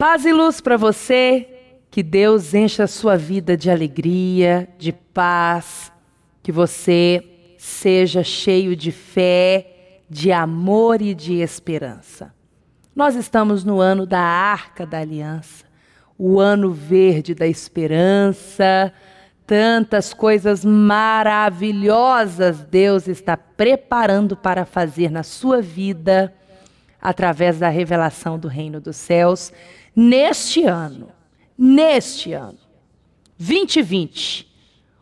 Paz e luz para você. Que Deus encha a sua vida de alegria, de paz. Que você seja cheio de fé, de amor e de esperança. Nós estamos no ano da Arca da Aliança, o ano verde da esperança. Tantas coisas maravilhosas Deus está preparando para fazer na sua vida através da revelação do Reino dos Céus. Neste ano, neste ano, 2020,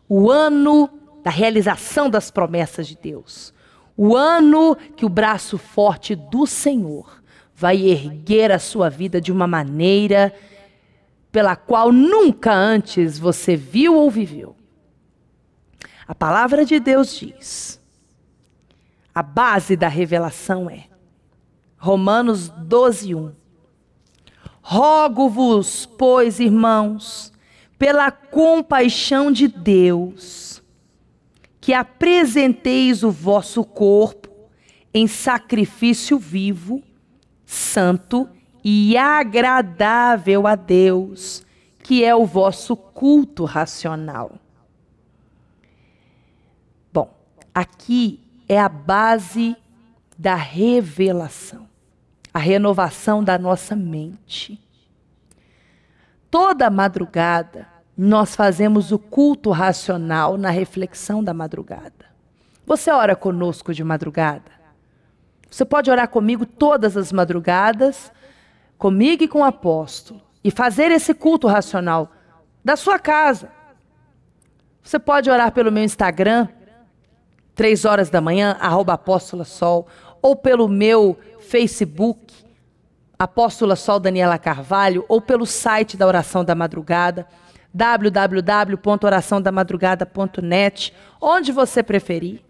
o ano da realização das promessas de Deus, o ano que o braço forte do Senhor vai erguer a sua vida de uma maneira pela qual nunca antes você viu ou viveu. A palavra de Deus diz: a base da revelação é Romanos 12, 1. Rogo-vos, pois, irmãos, pela compaixão de Deus, que apresenteis o vosso corpo em sacrifício vivo, santo e agradável a Deus, que é o vosso culto racional. Bom, aqui é a base da revelação a renovação da nossa mente. Toda madrugada, nós fazemos o culto racional na reflexão da madrugada. Você ora conosco de madrugada? Você pode orar comigo todas as madrugadas, comigo e com o apóstolo, e fazer esse culto racional da sua casa. Você pode orar pelo meu Instagram, três horas da manhã, arroba apóstola sol, ou pelo meu Facebook, Apóstola Sol Daniela Carvalho, ou pelo site da Oração da Madrugada, www.oraçãodamadrugada.net, onde você preferir,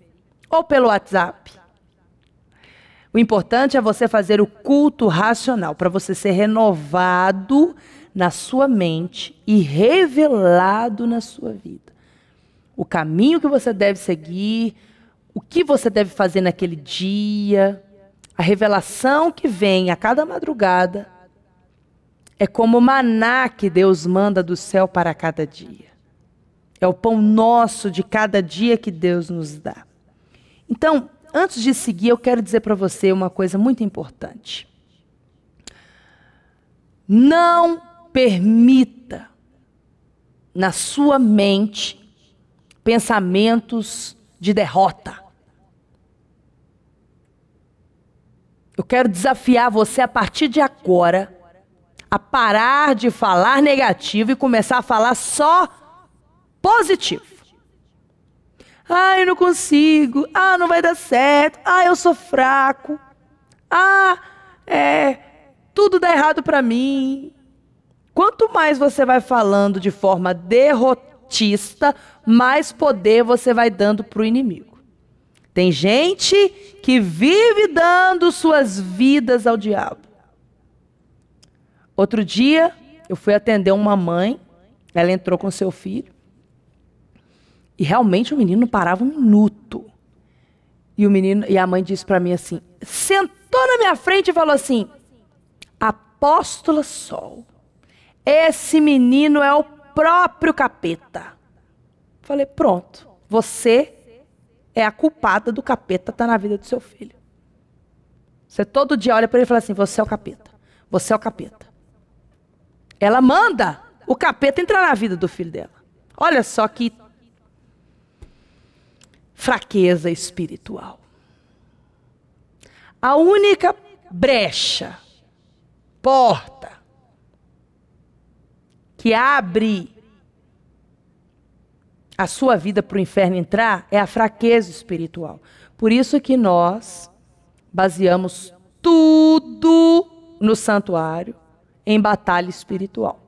ou pelo WhatsApp. O importante é você fazer o culto racional, para você ser renovado na sua mente e revelado na sua vida. O caminho que você deve seguir, o que você deve fazer naquele dia. A revelação que vem a cada madrugada é como o maná que Deus manda do céu para cada dia. É o pão nosso de cada dia que Deus nos dá. Então, antes de seguir, eu quero dizer para você uma coisa muito importante. Não permita na sua mente pensamentos de derrota. Eu quero desafiar você a partir de agora a parar de falar negativo e começar a falar só positivo. Ah, eu não consigo. Ah, não vai dar certo. Ah, eu sou fraco. Ah, é, tudo dá errado para mim. Quanto mais você vai falando de forma derrotista, mais poder você vai dando para o inimigo. Tem gente que vive dando suas vidas ao diabo. Outro dia, eu fui atender uma mãe, ela entrou com seu filho. E realmente o menino não parava um minuto. E o menino e a mãe disse para mim assim: sentou na minha frente e falou assim: Apóstola Sol, esse menino é o próprio capeta. Falei: pronto, você é a culpada do capeta estar tá na vida do seu filho. Você todo dia olha para ele e fala assim: você é o capeta, você é o capeta. Ela manda o capeta entrar na vida do filho dela. Olha só que fraqueza espiritual. A única brecha, porta, que abre a sua vida para o inferno entrar é a fraqueza espiritual. Por isso que nós baseamos tudo no santuário em batalha espiritual.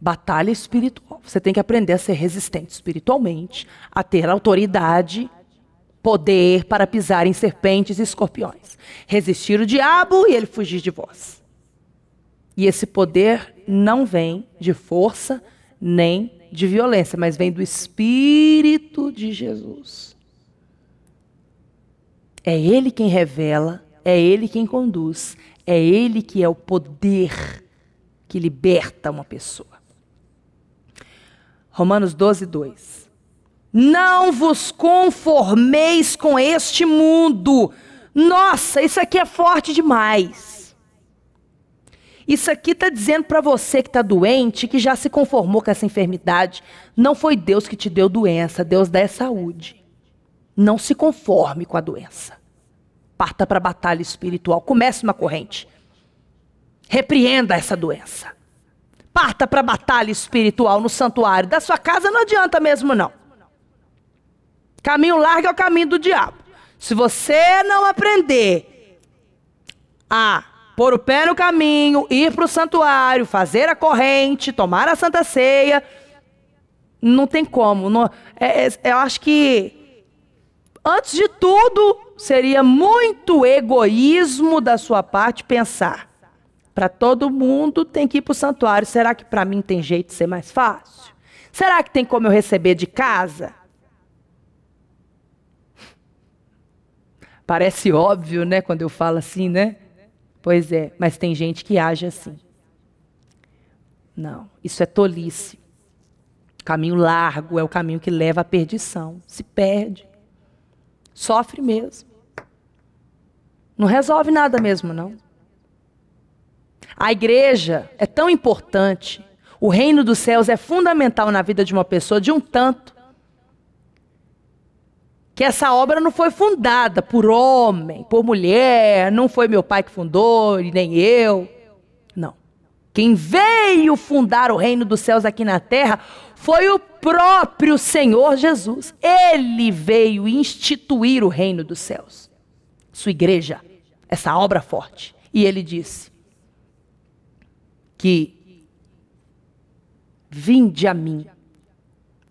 Batalha espiritual. Você tem que aprender a ser resistente espiritualmente, a ter autoridade, poder para pisar em serpentes e escorpiões, resistir o diabo e ele fugir de vós. E esse poder não vem de força nem de violência, mas vem do Espírito de Jesus. É Ele quem revela, é Ele quem conduz, é Ele que é o poder que liberta uma pessoa. Romanos 12, 2. Não vos conformeis com este mundo. Nossa, isso aqui é forte demais. Isso aqui está dizendo para você que está doente, que já se conformou com essa enfermidade. Não foi Deus que te deu doença, Deus dá é saúde. Não se conforme com a doença. Parta para a batalha espiritual. Comece uma corrente. Repreenda essa doença. Parta para a batalha espiritual no santuário. Da sua casa não adianta mesmo, não. Caminho largo é o caminho do diabo. Se você não aprender a pôr o pé no caminho, ir para o santuário, fazer a corrente, tomar a santa ceia. Não tem como. Não, é, é, eu acho que, antes de tudo, seria muito egoísmo da sua parte pensar. Para todo mundo tem que ir para o santuário. Será que para mim tem jeito de ser mais fácil? Será que tem como eu receber de casa? Parece óbvio, né, quando eu falo assim, né? Pois é, mas tem gente que age assim. Não, isso é tolice. O caminho largo é o caminho que leva à perdição. Se perde. Sofre mesmo. Não resolve nada mesmo, não. A igreja é tão importante. O reino dos céus é fundamental na vida de uma pessoa, de um tanto, que essa obra não foi fundada por homem, por mulher, não foi meu pai que fundou, nem eu. Não. Quem veio fundar o reino dos céus aqui na terra foi o próprio Senhor Jesus. Ele veio instituir o reino dos céus, sua igreja, essa obra forte. E ele disse que vinde a mim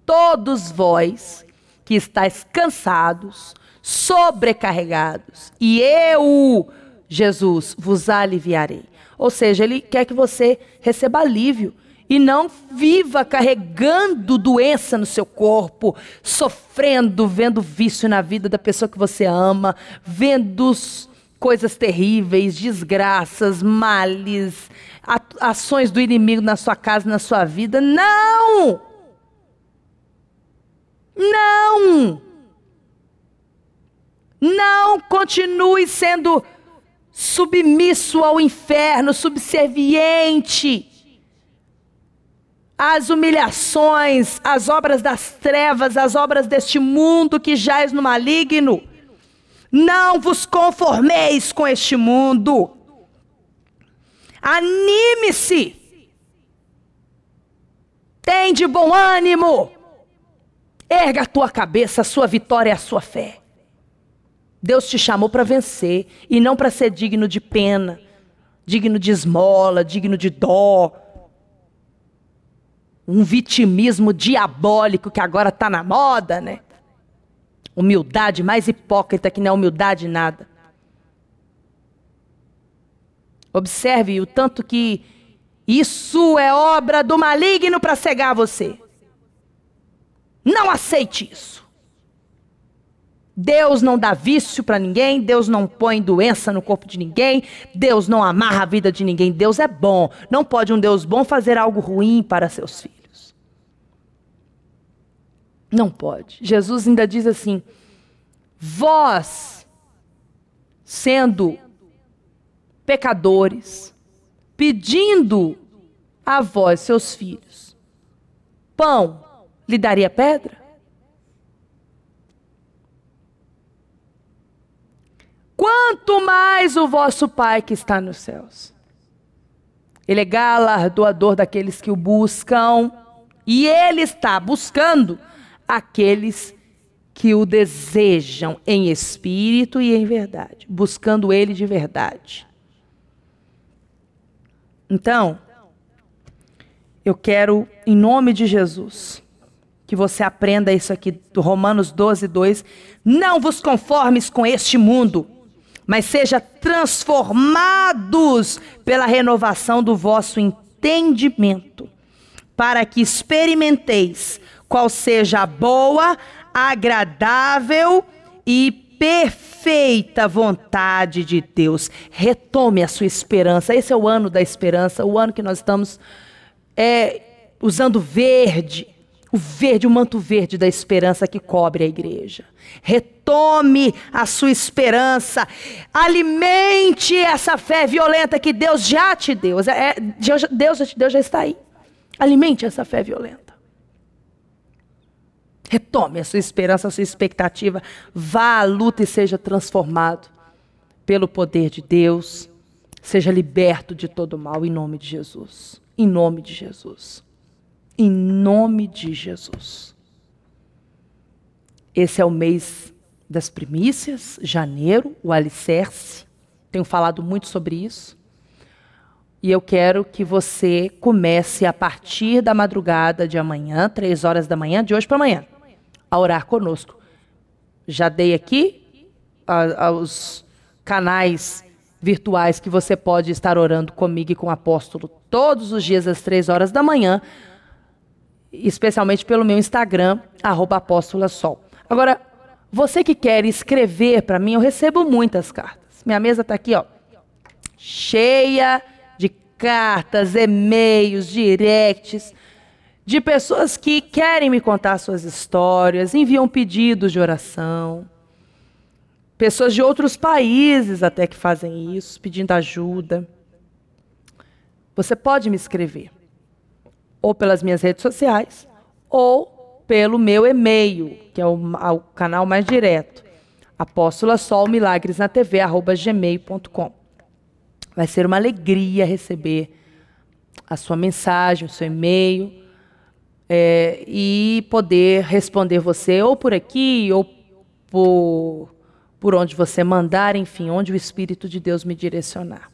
todos vós que estáis cansados, sobrecarregados, e eu, Jesus, vos aliviarei. Ou seja, ele quer que você receba alívio e não viva carregando doença no seu corpo, sofrendo, vendo vício na vida da pessoa que você ama, vendo coisas terríveis, desgraças, males, ações do inimigo na sua casa, na sua vida. Não! Não! Não continue sendo submisso ao inferno, subserviente às humilhações, às obras das trevas, às obras deste mundo que jaz no maligno. Não vos conformeis com este mundo. Anime-se. Tem de bom ânimo. Erga a tua cabeça, a sua vitória é a sua fé. Deus te chamou para vencer e não para ser digno de pena, digno de esmola, digno de dó. Um vitimismo diabólico que agora está na moda, né? Humildade mais hipócrita que não é humildade nada. Observe o tanto que isso é obra do maligno para cegar você. Não aceite isso. Deus não dá vício para ninguém, Deus não põe doença no corpo de ninguém, Deus não amarra a vida de ninguém, Deus é bom. Não pode um Deus bom fazer algo ruim para seus filhos. Não pode. Jesus ainda diz assim: Vós, sendo pecadores, pedindo a vós, seus filhos, pão lhe daria pedra? Quanto mais o vosso Pai que está nos céus. Ele é galardoador daqueles que o buscam. E ele está buscando aqueles que o desejam em espírito e em verdade, buscando ele de verdade. Então, eu quero, em nome de Jesus, que você aprenda isso aqui, do Romanos 12, 2. Não vos conformes com este mundo, mas seja transformados pela renovação do vosso entendimento, para que experimenteis qual seja a boa, agradável e perfeita vontade de Deus. Retome a sua esperança. Esse é o ano da esperança, o ano que nós estamos é, usando verde o verde, o manto verde da esperança que cobre a igreja. Retome a sua esperança. Alimente essa fé violenta que Deus já te deu. É, é Deus, Deus, Deus já está aí. Alimente essa fé violenta. Retome a sua esperança, a sua expectativa. Vá à luta e seja transformado pelo poder de Deus. Seja liberto de todo mal em nome de Jesus. Em nome de Jesus. Em nome de Jesus. Esse é o mês das primícias, janeiro, o alicerce. Tenho falado muito sobre isso. E eu quero que você comece a partir da madrugada de amanhã, três horas da manhã, de hoje para amanhã, a orar conosco. Já dei aqui a, a, os canais virtuais que você pode estar orando comigo e com o apóstolo todos os dias às três horas da manhã especialmente pelo meu Instagram, apóstolasol. Agora, você que quer escrever para mim, eu recebo muitas cartas. Minha mesa está aqui, ó, cheia de cartas, e-mails, directs, de pessoas que querem me contar suas histórias, enviam pedidos de oração. Pessoas de outros países até que fazem isso, pedindo ajuda. Você pode me escrever ou pelas minhas redes sociais, ou pelo meu e-mail, que é o, o canal mais direto. Apóstola Sol Milagres na TV, arroba gmail.com. Vai ser uma alegria receber a sua mensagem, o seu e-mail, é, e poder responder você ou por aqui, ou por, por onde você mandar, enfim, onde o Espírito de Deus me direcionar.